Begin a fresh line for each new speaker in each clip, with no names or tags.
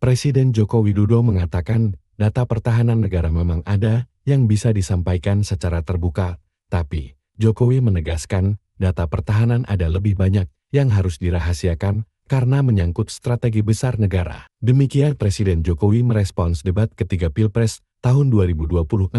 Presiden Joko Widodo mengatakan, data pertahanan negara memang ada yang bisa disampaikan secara terbuka, tapi Jokowi menegaskan data pertahanan ada lebih banyak yang harus dirahasiakan karena menyangkut strategi besar negara. Demikian Presiden Jokowi merespons debat ketiga Pilpres tahun 2024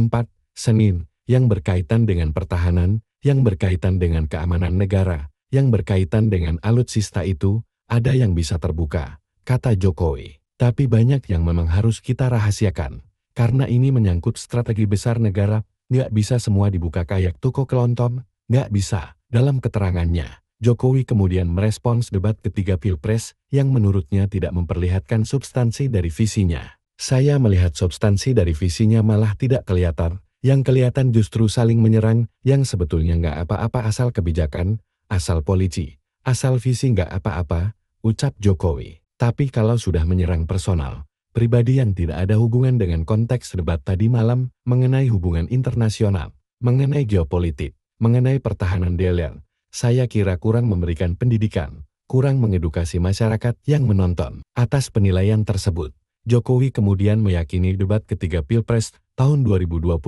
Senin yang berkaitan dengan pertahanan, yang berkaitan dengan keamanan negara, yang berkaitan dengan alutsista itu, ada yang bisa terbuka, kata Jokowi. Tapi banyak yang memang harus kita rahasiakan. Karena ini menyangkut strategi besar negara, nggak bisa semua dibuka kayak toko kelontong, nggak bisa. Dalam keterangannya, Jokowi kemudian merespons debat ketiga Pilpres yang menurutnya tidak memperlihatkan substansi dari visinya. Saya melihat substansi dari visinya malah tidak kelihatan, yang kelihatan justru saling menyerang, yang sebetulnya nggak apa-apa asal kebijakan, asal polisi, asal visi nggak apa-apa, ucap Jokowi. Tapi kalau sudah menyerang personal, pribadi yang tidak ada hubungan dengan konteks debat tadi malam mengenai hubungan internasional, mengenai geopolitik, mengenai pertahanan Delel, saya kira kurang memberikan pendidikan, kurang mengedukasi masyarakat yang menonton. Atas penilaian tersebut, Jokowi kemudian meyakini debat ketiga Pilpres tahun 2024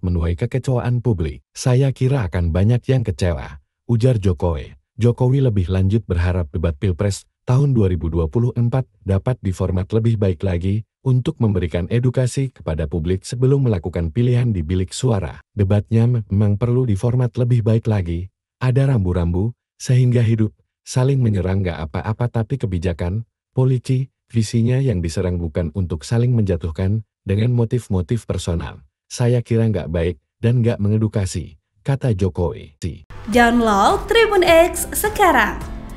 menuai kekecewaan publik. Saya kira akan banyak yang kecewa, ujar Jokowi. Jokowi lebih lanjut berharap debat Pilpres tahun 2024 dapat diformat lebih baik lagi untuk memberikan edukasi kepada publik sebelum melakukan pilihan di bilik suara. Debatnya memang perlu diformat lebih baik lagi, ada rambu-rambu, sehingga hidup, saling menyerang gak apa-apa tapi kebijakan, polisi, visinya yang diserang bukan untuk saling menjatuhkan, dengan motif-motif personal. Saya kira gak baik dan gak mengedukasi, kata Jokowi. Download Tribun X sekarang